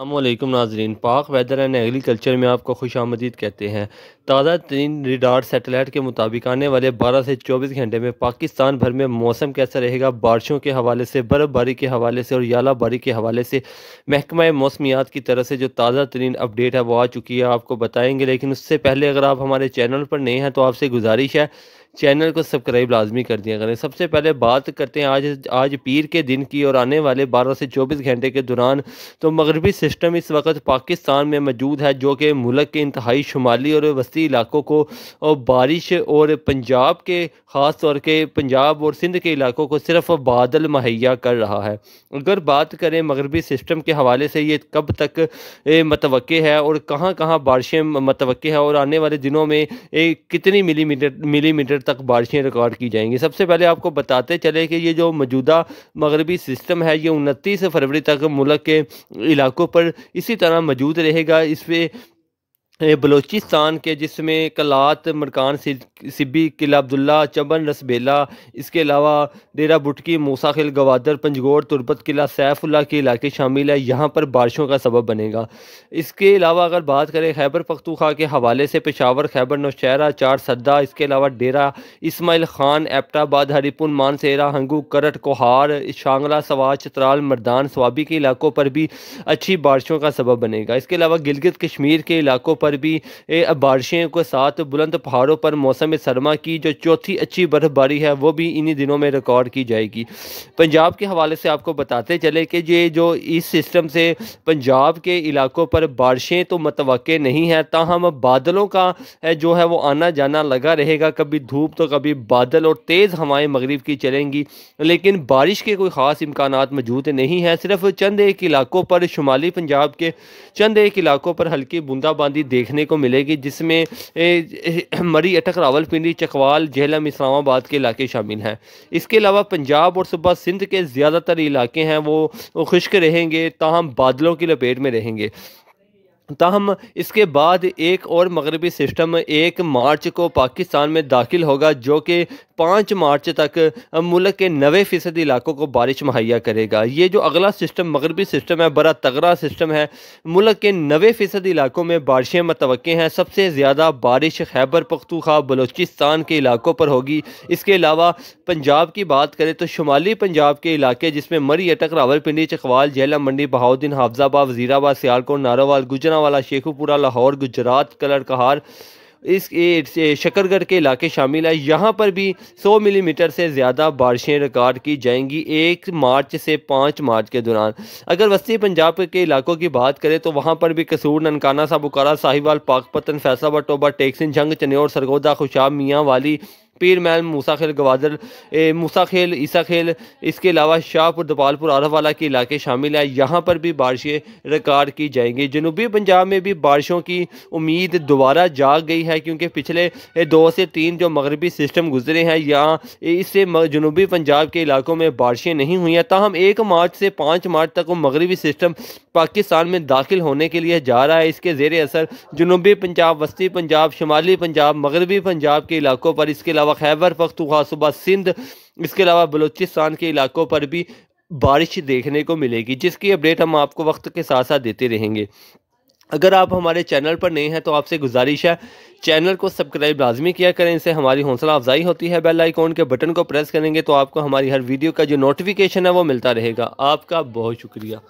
अल्लाम नाजरीन पाक वेदर एंड एग्रीकल्चर में आपको खुश आमदीद कहते हैं ताज़ा तरीन रिडार सेटेलाइट के मुताबिक आने वाले 12 से 24 घंटे में पाकिस्तान भर में मौसम कैसा रहेगा बारिशों के हवाले से बर्फ़बारी के हवाले से और याला बारी के हवाले से महकमा मौसमियात की तरफ से जो ताज़ा तरीन अपडेट है वो आ चुकी है आपको बताएँगे लेकिन उससे पहले अगर आप हमारे चैनल पर नहीं हैं तो आपसे गुजारिश है चैनल को सब्सक्राइब लाजमी कर दिया करें सबसे पहले बात करते हैं आज आज पीर के दिन की और आने वाले 12 से 24 घंटे के दौरान तो मगरबी सिस्टम इस वक्त पाकिस्तान में मौजूद है जो कि मुल्क के इंतहाई शुमाली और वस्ती इलाकों को और बारिश और पंजाब के ख़ास तौर के पंजाब और सिंध के इलाकों को सिर्फ बादल मुहैया कर रहा है अगर बात करें मगरबी सिस्टम के हवाले से ये कब तक मतव है और कहाँ कहाँ बारिशें मतव है और आने वाले दिनों में ए, कितनी मिली मिलीमीटर तक बारिशें रिकॉर्ड की जाएंगी सबसे पहले आपको बताते चले कि ये जो मौजूदा मगरबी सिस्टम है ये उनतीस फरवरी तक मुल्क के इलाकों पर इसी तरह मौजूद रहेगा इस पर बलूचिस्तान के जिसमें कलात मरकान सिब्बी किला अब्दुल्ला चबन रसबेला इसके अलावा डेरा बुटकी मूसाखिल गवादर पंजगोर तुरबत किला सैफुल्ला के इलाके शामिल है यहाँ पर बारिशों का सबब बनेगा इसके अलावा अगर बात करें खैबर पख्तूखा के हवाले से पेशावर खैबर नौशहरा चार सद्दा इसके अलावा डेरा इसमाइल खान एपटाबाद हरिपुन मानसेरा हंगू करट कोहार शांगला सवा चित्राल मरदान स्वाबी के इलाकों पर भी अच्छी बारिशों का सबब बनेगा इसके अलावा गिलगित कश्मीर के इलाकों पर पर भी बारिशें के साथ बुलंद पहाड़ों पर मौसम सरमा की जो चौथी अच्छी बर्फबारी है वो भी इन्हीं दिनों में रिकॉर्ड की जाएगी पंजाब के हवाले से आपको बताते चले कि ये जो इस सिस्टम से पंजाब के इलाकों पर बारिशें तो मतवक़ नहीं है ताहम बादलों का जो है वो आना जाना लगा रहेगा कभी धूप तो कभी बादल और तेज़ हवाएं मगरब की चलेंगी लेकिन बारिश के कोई ख़ास इम्कान मौजूद नहीं है सिर्फ चंद एक इलाकों पर शुमाली पंजाब के चंद एक इलाकों पर हल्की बूंदाबांदी देख देखने को मिलेगी जिसमें मरी अटक रावलपिंडी चकवाल जहलम इस्लामाबाद के इलाके शामिल हैं इसके अलावा पंजाब और सुबह सिंध के ज़्यादातर इलाके हैं वो खुश्क रहेंगे ताहम बादलों की लपेट में रहेंगे ताहम इसके बाद एक और मगरबी सिस्टम एक मार्च को पाकिस्तान में दाखिल होगा जो कि पाँच मार्च तक मुल्क के नवे फ़ीसदी इलाकों को बारिश मुहैया करेगा ये जो अगला सिस्टम मगरबी सिस्टम है बड़ा तगड़ा सिस्टम है मुल्क के नवे फ़ीसदी इलाकों में बारिशें मतव हैं सबसे ज़्यादा बारिश खैबर पख्तूखा बलोचिस्तान के इलाकों पर होगी इसके अलावा पंजाब की बात करें तो शुमाली पंजाब के इलाके जिसमें मरी अटक रावलपिंडी चकवाल जैला मंडी बहाउद्दीन हाफजाबाद वजीराबाद सियालकोट नारोवाल गुजरावाला शेखुपुरा लाहौर गुजरात कलर कहार इस शकरगढ़ के इलाके शामिल है यहाँ पर भी 100 मिलीमीटर से ज़्यादा बारिशें रिकॉर्ड की जाएंगी एक मार्च से पाँच मार्च के दौरान अगर वस्ती पंजाब के इलाकों की बात करें तो वहाँ पर भी कसूर ननकाना साबुकारा साहिवाल पाकपतन फैसाबाद टोबा टेक्सिन जंग चन्योर सरगोदा खुशाब मियाँ वाली पीर मैल मूसा खेल गवादर मूसा खेल ईसा खेल इसके अलावा शाहपुर दपालपुर आरावाला के इलाके शामिल हैं यहाँ पर भी बारिशें रिकॉर्ड की जाएंगी जनूबी पंजाब में भी बारिशों की उम्मीद दोबारा जाग गई है क्योंकि पिछले दो से तीन जो मगरबी सिस्टम गुजरे हैं यहाँ इससे जनूबी पंजाब के इलाकों में बारिशें नहीं हुई हैं तहम एक मार्च से पाँच मार्च तक वो मगरबी सिस्टम पाकिस्तान में दाखिल होने के लिए जा रहा है इसके जेर असर जनूबी पंजाब वस्ती पंजाब शुमाली पंजाब मगरबी पंजाब के इलाकों पर इसके अलावा अलावा खैबर पख्तूनख्वा सिंध इसके अलावा बलूचिस्तान के इलाकों पर भी बारिश देखने को मिलेगी जिसकी अपडेट हम आपको वक्त के साथ साथ देते रहेंगे अगर आप हमारे चैनल पर नए हैं तो आपसे गुजारिश है चैनल को सब्सक्राइब लाजमी किया करें इससे हमारी हौसला अफजाई होती है बेल आइकॉन के बटन को प्रेस करेंगे तो आपको हमारी हर वीडियो का जो नोटिफिकेशन है वो मिलता रहेगा आपका बहुत शुक्रिया